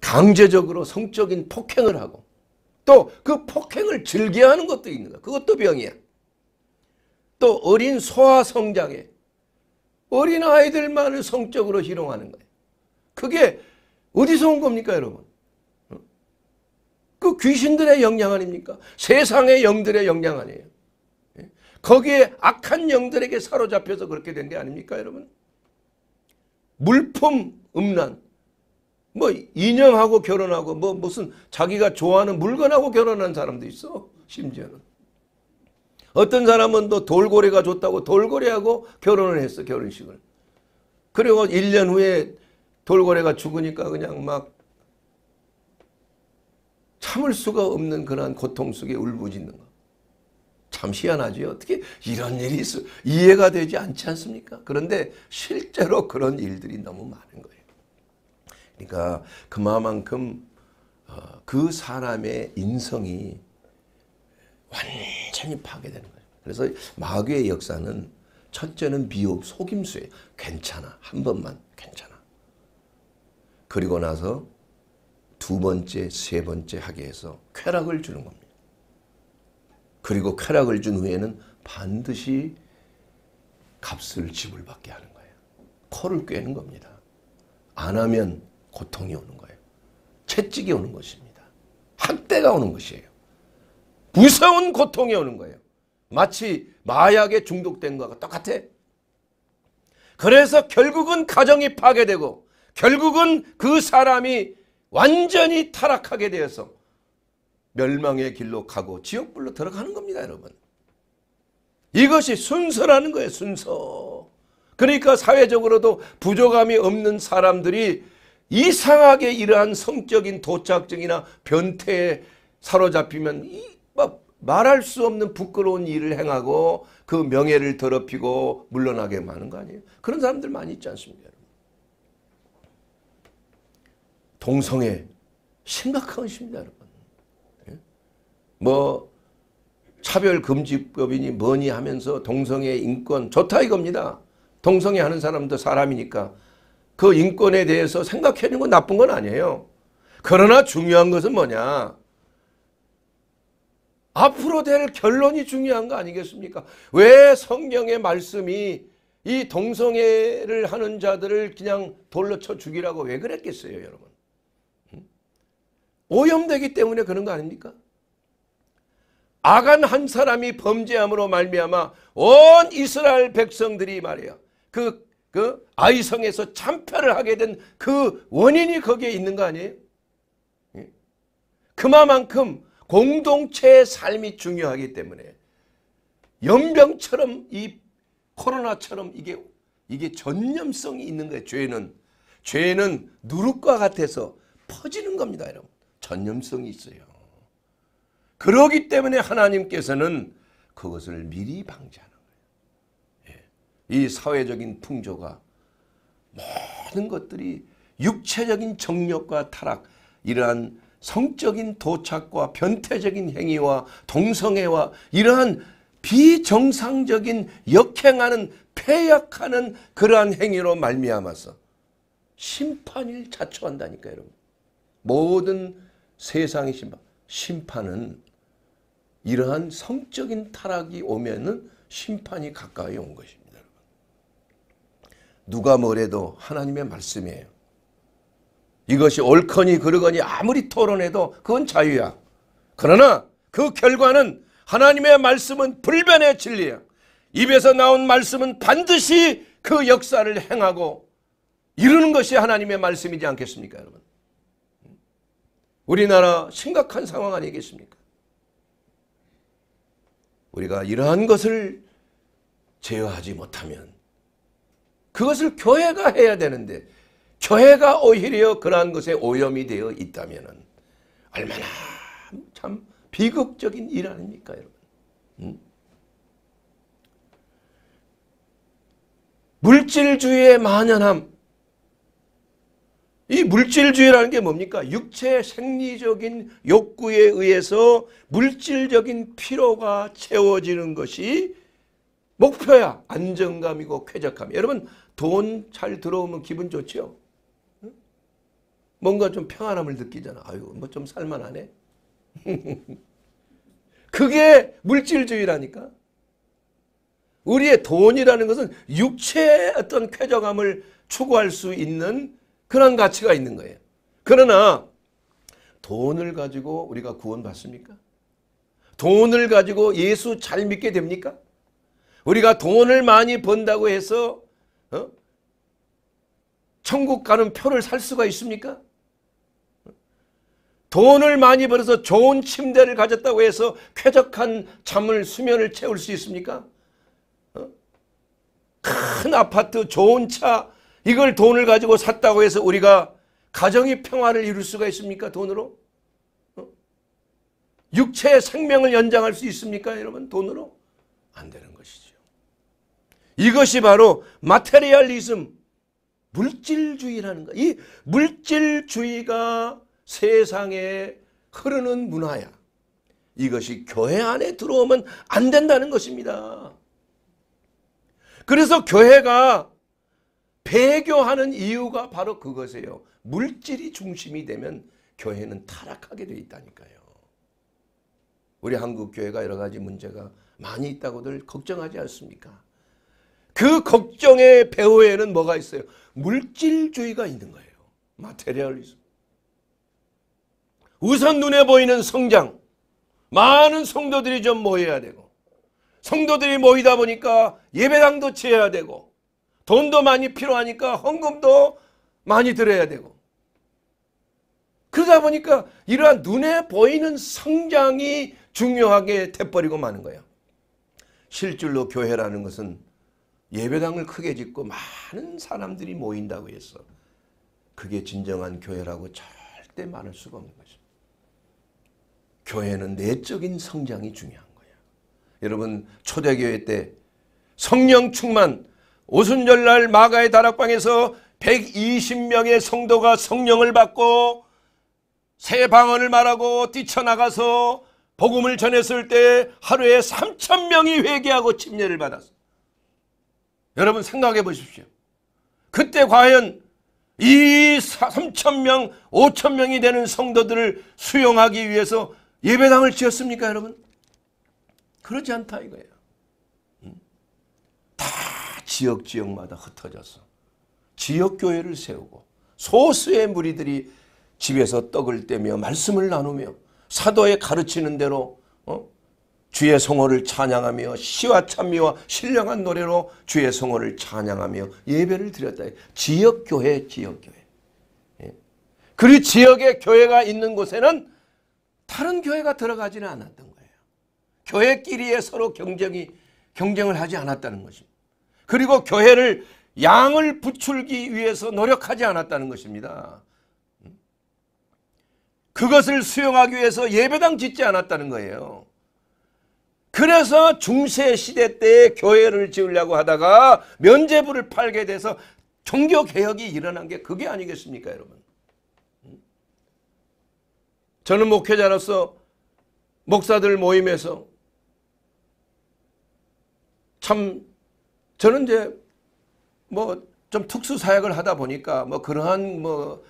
강제적으로 성적인 폭행을 하고 또 그 폭행을 즐겨하는 것도 있는 거야. 그것도 병이야. 또 어린 소아성장애. 어린 아이들만을 성적으로 희롱하는 거야. 그게 어디서 온 겁니까 여러분? 그 귀신들의 영향 아닙니까? 세상의 영들의 영향 아니에요. 예? 거기에 악한 영들에게 사로잡혀서 그렇게 된 게 아닙니까 여러분? 물품 음란 뭐 인형하고 결혼하고 뭐 무슨 자기가 좋아하는 물건하고 결혼한 사람도 있어 심지어는 어떤 사람은 또 돌고래가 좋다고 돌고래하고 결혼을 했어 결혼식을 그리고 1년 후에 돌고래가 죽으니까 그냥 막 참을 수가 없는 그런 고통 속에 울부짖는 거. 참 희한하죠. 어떻게 이런 일이 있어 이해가 되지 않지 않습니까? 그런데 실제로 그런 일들이 너무 많은 거예요. 그러니까 그만큼 어, 그 사람의 인성이 완전히 파괴되는 거예요. 그래서 마귀의 역사는 첫째는 비옵 속임수예요. 괜찮아. 한 번만 괜찮아. 그리고 나서 두 번째, 세 번째 하게 해서 쾌락을 주는 겁니다. 그리고 쾌락을 준 후에는 반드시 값을 지불받게 하는 거예요. 코를 꿰는 겁니다. 안 하면 고통이 오는 거예요. 채찍이 오는 것입니다. 학대가 오는 것이에요. 무서운 고통이 오는 거예요. 마치 마약에 중독된 것과 똑같아. 그래서 결국은 가정이 파괴되고 결국은 그 사람이 완전히 타락하게 되어서 멸망의 길로 가고 지옥불로 들어가는 겁니다 여러분. 이것이 순서라는 거예요 순서. 그러니까 사회적으로도 부족함이 없는 사람들이 이상하게 이러한 성적인 도착증이나 변태에 사로잡히면 막 말할 수 없는 부끄러운 일을 행하고 그 명예를 더럽히고 물러나게 많은 거 아니에요. 그런 사람들 많이 있지 않습니까? 동성애 심각한 것입니다, 여러분. 예? 뭐 차별 금지법이니 뭐니 하면서 동성애 인권 좋다 이겁니다. 동성애 하는 사람도 사람이니까 그 인권에 대해서 생각하는 건 나쁜 건 아니에요. 그러나 중요한 것은 뭐냐? 앞으로 될 결론이 중요한 거 아니겠습니까? 왜 성경의 말씀이 이 동성애를 하는 자들을 그냥 돌로 쳐 죽이라고 왜 그랬겠어요, 여러분? 오염되기 때문에 그런 거 아닙니까? 아간 한 사람이 범죄함으로 말미암아 온 이스라엘 백성들이 말이야. 그, 그 아이성에서 참패를 하게 된 그 원인이 거기에 있는 거 아니에요? 예? 그만큼 공동체의 삶이 중요하기 때문에 연병처럼 이 코로나처럼 이게 이게 전염성이 있는 거예요. 죄는 죄는 누룩과 같아서 퍼지는 겁니다, 여러분. 전염성이 있어요. 그러기 때문에 하나님께서는 그것을 미리 방지하는 거예요. 예. 이 사회적인 풍조가 모든 것들이 육체적인 정력과 타락, 이러한 성적인 도착과 변태적인 행위와 동성애와 이러한 비정상적인 역행하는 폐약하는 그러한 행위로 말미암아서 심판을 자초한다니까 여러분. 모든 세상의 심판, 심판은 이러한 성적인 타락이 오면은 심판이 가까이 온 것입니다. 누가 뭐래도 하나님의 말씀이에요. 이것이 옳거니 그르거니 아무리 토론해도 그건 자유야. 그러나 그 결과는 하나님의 말씀은 불변의 진리야. 입에서 나온 말씀은 반드시 그 역사를 행하고 이루는 것이 하나님의 말씀이지 않겠습니까, 여러분? 우리나라 심각한 상황 아니겠습니까? 우리가 이러한 것을 제어하지 못하면 그것을 교회가 해야 되는데 교회가 오히려 그러한 것에 오염이 되어 있다면 얼마나 참 비극적인 일 아닙니까 여러분. 음? 물질주의의 만연함 이 물질주의라는 게 뭡니까? 육체 생리적인 욕구에 의해서 물질적인 피로가 채워지는 것이 목표야. 안정감이고 쾌적함. 여러분 돈 잘 들어오면 기분 좋죠? 뭔가 좀 평안함을 느끼잖아. 아유 뭐 좀 살만하네. 그게 물질주의라니까. 우리의 돈이라는 것은 육체의 어떤 쾌적함을 추구할 수 있는 그런 가치가 있는 거예요. 그러나 돈을 가지고 우리가 구원받습니까? 돈을 가지고 예수 잘 믿게 됩니까? 우리가 돈을 많이 번다고 해서 어? 천국 가는 표를 살 수가 있습니까? 돈을 많이 벌어서 좋은 침대를 가졌다고 해서 쾌적한 잠을 수면을 채울 수 있습니까? 어? 큰 아파트, 좋은 차, 이걸 돈을 가지고 샀다고 해서 우리가 가정의 평화를 이룰 수가 있습니까? 돈으로? 어? 육체의 생명을 연장할 수 있습니까? 여러분 돈으로? 안 되는 것이죠. 이것이 바로 마테리얼리즘, 물질주의라는 거. 이 물질주의가 세상에 흐르는 문화야. 이것이 교회 안에 들어오면 안 된다는 것입니다. 그래서 교회가 배교하는 이유가 바로 그것이에요. 물질이 중심이 되면 교회는 타락하게 돼 있다니까요. 우리 한국 교회가 여러 가지 문제가 많이 있다고들 걱정하지 않습니까? 그 걱정의 배후에는 뭐가 있어요? 물질주의가 있는 거예요. 마테리얼리즘. 우선 눈에 보이는 성장. 많은 성도들이 좀 모여야 되고 성도들이 모이다 보니까 예배당도 채워야 되고 돈도 많이 필요하니까 헌금도 많이 들어야 되고 그러다 보니까 이러한 눈에 보이는 성장이 중요하게 돼버리고 마는 거예요. 실질로 교회라는 것은 예배당을 크게 짓고 많은 사람들이 모인다고 해서 그게 진정한 교회라고 절대 말할 수가 없는 거죠. 교회는 내적인 성장이 중요한 거예요. 여러분 초대교회 때 성령 충만 오순절날 마가의 다락방에서 120명의 성도가 성령을 받고 새 방언을 말하고 뛰쳐나가서 복음을 전했을 때 하루에 3천 명이 회개하고 침례를 받았어. 여러분 생각해 보십시오. 그때 과연 이 3천 명, 5천 명이 되는 성도들을 수용하기 위해서 예배당을 지었습니까, 여러분? 그러지 않다 이거예요. 음. 다 지역 지역마다 흩어져서 지역 교회를 세우고 소수의 무리들이 집에서 떡을 떼며 말씀을 나누며 사도의 가르치는 대로 어? 주의 성호를 찬양하며 시와 찬미와 신령한 노래로 주의 성호를 찬양하며 예배를 드렸다. 지역 교회, 지역 교회. 예. 그 지역에 교회가 있는 곳에는 다른 교회가 들어가지는 않았던 거예요. 교회끼리의 서로 경쟁이 경쟁을 하지 않았다는 것입니다. 그리고 교회를 양을 부출기 위해서 노력하지 않았다는 것입니다. 그것을 수용하기 위해서 예배당 짓지 않았다는 거예요. 그래서 중세 시대 때 교회를 지으려고 하다가 면제부를 팔게 돼서 종교 개혁이 일어난 게 그게 아니겠습니까, 여러분? 저는 목회자로서 목사들 모임에서 참 저는 이제 뭐 좀 특수 사역을 하다 보니까 뭐 그러한 뭐어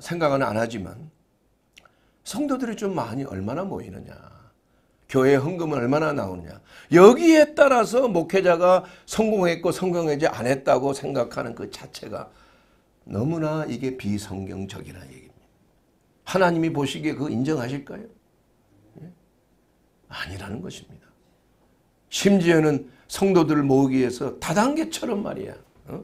생각은 안 하지만 성도들이 좀 많이 얼마나 모이느냐 교회 헌금은 얼마나 나오느냐 여기에 따라서 목회자가 성공했고 성공하지 않았다고 생각하는 그 자체가 너무나 이게 비성경적이라는 얘기입니다. 하나님이 보시기에 그 인정하실까요? 예? 아니라는 것입니다. 심지어는 성도들을 모으기 위해서 다단계처럼 말이야. 어?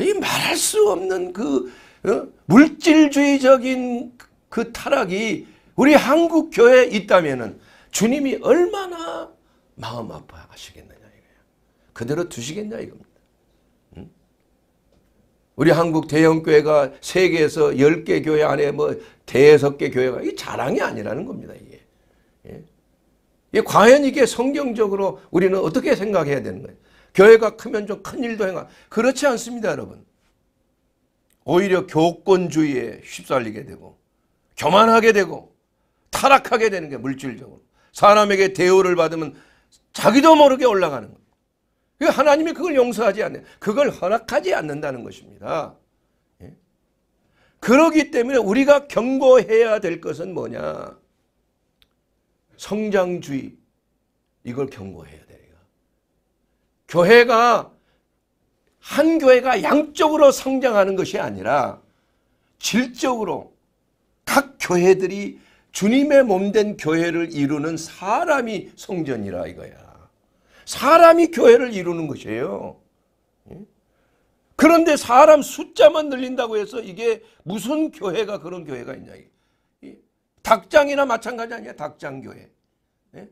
이 말할 수 없는 그 어? 물질주의적인 그 타락이 우리 한국 교회에 있다면은 주님이 얼마나 마음 아파하시겠느냐 이거야. 그대로 두시겠냐 이겁니다. 우리 한국 대형 교회가 세계에서 1개 교회 안에 뭐 대여섯 개 교회가 이 자랑이 아니라는 겁니다, 이게. 예? 과연 이게 성경적으로 우리는 어떻게 생각해야 되는 거예요? 교회가 크면 좀 큰 일도 행하. 그렇지 않습니다, 여러분. 오히려 교권주의에 휩쓸리게 되고 교만하게 되고 타락하게 되는 게 물질적으로. 사람에게 대우를 받으면 자기도 모르게 올라가는 거예요. 하나님이 그걸 용서하지 않는, 그걸 허락하지 않는다는 것입니다. 예? 그러기 때문에 우리가 경고해야 될 것은 뭐냐? 성장주의 이걸 경고해야 돼요. 교회가 한 교회가 양적으로 성장하는 것이 아니라 질적으로 각 교회들이 주님의 몸 된 교회를 이루는 사람이 성전이라 이거야. 사람이 교회를 이루는 것이에요. 예? 그런데 사람 숫자만 늘린다고 해서 이게 무슨 교회가 그런 교회가 있냐. 닭장이나 마찬가지 아니야 닭장교회. 예?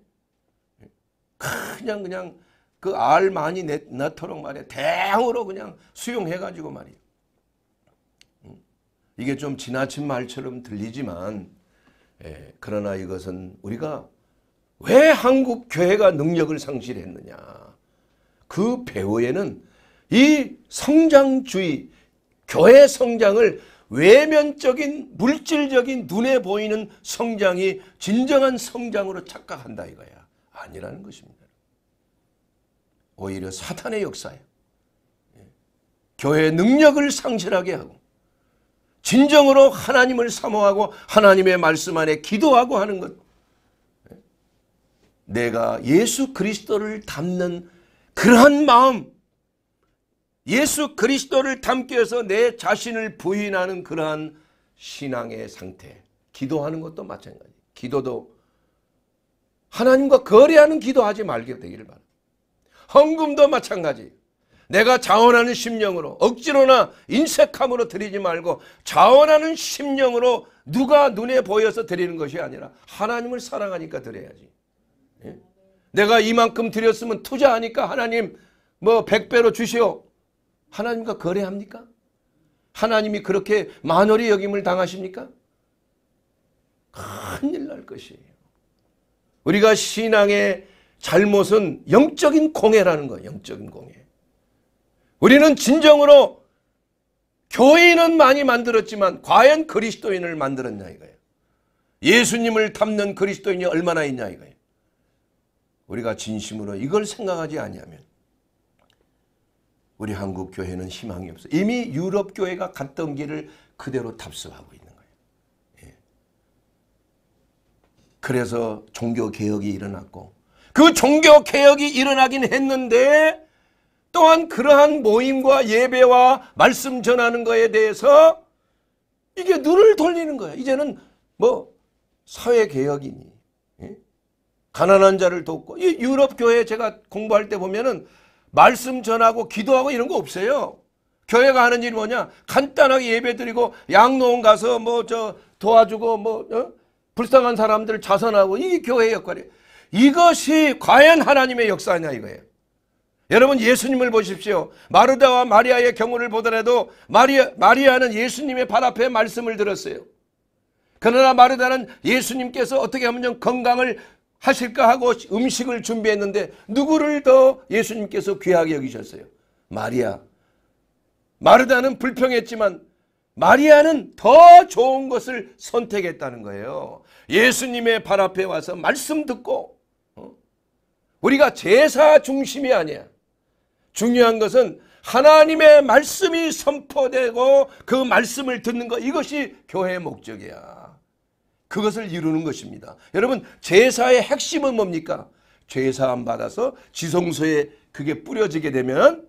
그냥 그냥 그 알 많이 낳도록 말이야 대형으로 그냥 수용해가지고 말이야. 음. 이게 좀 지나친 말처럼 들리지만 예, 그러나 이것은 우리가 왜 한국 교회가 능력을 상실했느냐 그 배후에는 이 성장주의 교회 성장을 외면적인 물질적인 눈에 보이는 성장이 진정한 성장으로 착각한다 이거야. 아니라는 것입니다. 오히려 사탄의 역사예요. 예. 교회의 능력을 상실하게 하고 진정으로 하나님을 사모하고 하나님의 말씀 안에 기도하고 하는 것. 예. 내가 예수 그리스도를 닮는 그러한 마음 예수 그리스도를 닮기 위해서 내 자신을 부인하는 그러한 신앙의 상태. 기도하는 것도 마찬가지. 기도도 하나님과 거래하는 기도하지 말게 되기를 바랍니다. 헌금도 마찬가지. 내가 자원하는 심령으로 억지로나 인색함으로 드리지 말고 자원하는 심령으로 누가 눈에 보여서 드리는 것이 아니라 하나님을 사랑하니까 드려야지. 예? 내가 이만큼 드렸으면 투자하니까 하나님 뭐 100배로 주시오. 하나님과 거래합니까? 하나님이 그렇게 만월의 여김을 당하십니까? 큰일 날 것이에요. 우리가 신앙의 잘못은 영적인 공해라는 거예요. 영적인 공해. 우리는 진정으로 교인은 많이 만들었지만 과연 그리스도인을 만들었냐 이거예요. 예수님을 탐는 그리스도인이 얼마나 있냐 이거예요. 우리가 진심으로 이걸 생각하지 아니면 우리 한국 교회는 희망이 없어. 이미 유럽 교회가 갔던 길을 그대로 탑승하고 있는 거예요. 예. 그래서 종교 개혁이 일어났고 그 종교 개혁이 일어나긴 했는데 또한 그러한 모임과 예배와 말씀 전하는 거에 대해서 이게 눈을 돌리는 거야. 이제는 뭐 사회 개혁이니 예? 가난한 자를 돕고 이 유럽 교회 제가 공부할 때 보면은 말씀 전하고 기도하고 이런 거 없어요. 교회가 하는 일이 뭐냐? 간단하게 예배드리고 양로원 가서 뭐 저 도와주고 뭐 어? 불쌍한 사람들 자선하고 이게 교회의 역할이에요. 이것이 과연 하나님의 역사냐 이거예요. 여러분 예수님을 보십시오. 마르다와 마리아의 경우를 보더라도 마리아, 마리아는 예수님의 발 앞에 말씀을 들었어요. 그러나 마르다는 예수님께서 어떻게 하면 건강을 하실까 하고 음식을 준비했는데 누구를 더 예수님께서 귀하게 여기셨어요? 마리아. 마르다는 불평했지만 마리아는 더 좋은 것을 선택했다는 거예요. 예수님의 발 앞에 와서 말씀 듣고 어? 우리가 제사 중심이 아니야. 중요한 것은 하나님의 말씀이 선포되고 그 말씀을 듣는 것 이것이 교회의 목적이야. 그것을 이루는 것입니다. 여러분 제사의 핵심은 뭡니까? 죄사함 받아서 지성소에 그게 뿌려지게 되면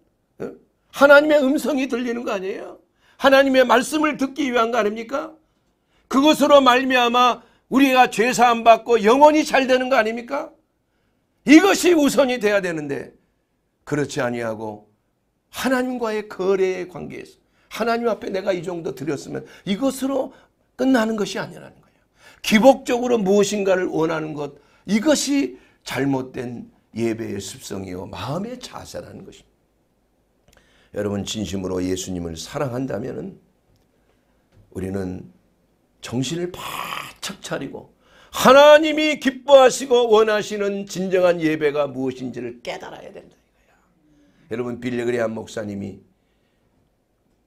하나님의 음성이 들리는 거 아니에요? 하나님의 말씀을 듣기 위한 거 아닙니까? 그것으로 말미암아 우리가 죄사함 받고 영원히 잘 되는 거 아닙니까? 이것이 우선이 돼야 되는데 그렇지 아니하고 하나님과의 거래의 관계에서 하나님 앞에 내가 이 정도 드렸으면 이것으로 끝나는 것이 아니라는 거예요. 기복적으로 무엇인가를 원하는 것 이것이 잘못된 예배의 습성이요 마음의 자세라는 것입니다. 여러분 진심으로 예수님을 사랑한다면 우리는 정신을 바짝 차리고 하나님이 기뻐하시고 원하시는 진정한 예배가 무엇인지를 깨달아야 된다. 여러분 빌레그리안 목사님이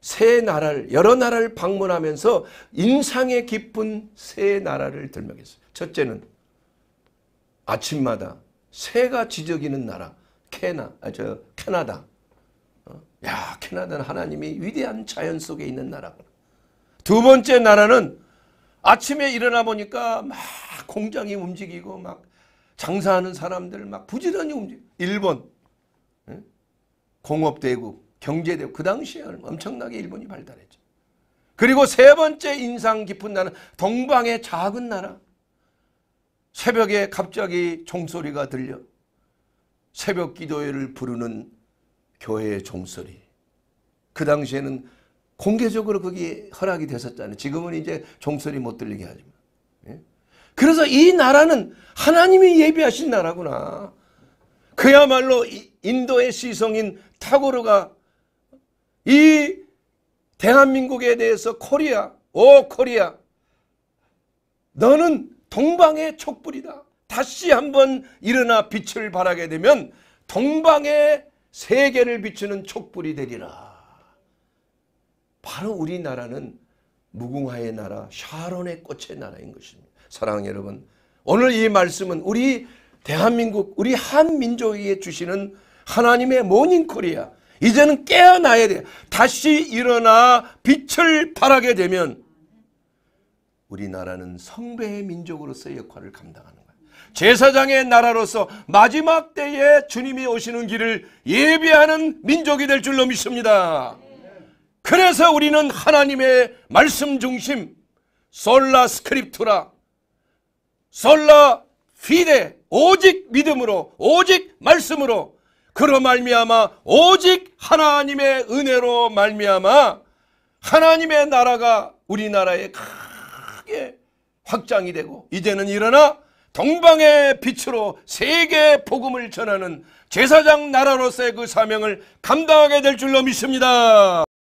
세 나라를 여러 나라를 방문하면서 인상에 깊은 세 나라를 들먹였어요. 첫째는 아침마다 새가 지저귀는 나라 캐나 아, 저 캐나다. 어? 야 캐나다는 하나님이 위대한 자연 속에 있는 나라구나. 두 번째 나라는 아침에 일어나 보니까 막 공장이 움직이고 막 장사하는 사람들 막 부지런히 움직. 일본 응? 공업대국 경제대그 당시에 엄청나게 일본이 발달했죠. 그리고 세 번째 인상 깊은 나는 동방의 작은 나라. 새벽에 갑자기 종소리가 들려 새벽 기도회를 부르는 교회의 종소리. 그 당시에는 공개적으로 그게 허락이 됐었잖아요. 지금은 이제 종소리 못 들리게 하지만. 예? 그래서 이 나라는 하나님이 예비하신 나라구나. 그야말로 인도의 시성인 타고르가 이 대한민국에 대해서 코리아, 오 코리아, 너는 동방의 촛불이다. 다시 한번 일어나 빛을 발하게 되면 동방의 세계를 비추는 촛불이 되리라. 바로 우리나라는 무궁화의 나라, 샤론의 꽃의 나라인 것입니다. 사랑하는 여러분, 오늘 이 말씀은 우리 대한민국, 우리 한민족에게 주시는 하나님의 모닝 코리아, 이제는 깨어나야 돼. 다시 일어나 빛을 발하게 되면 우리나라는 성배의 민족으로서 의 역할을 감당하는 거예요. 제사장의 나라로서 마지막 때에 주님이 오시는 길을 예비하는 민족이 될 줄로 믿습니다. 그래서 우리는 하나님의 말씀 중심, 솔라 스크립투라, 솔라 피데, 오직 믿음으로, 오직 말씀으로 그러 말미암아 오직 하나님의 은혜로 말미암아 하나님의 나라가 우리나라에 크게 확장이 되고 이제는 일어나 동방의 빛으로 세계 복음을 전하는 제사장 나라로서의 그 사명을 감당하게 될 줄로 믿습니다.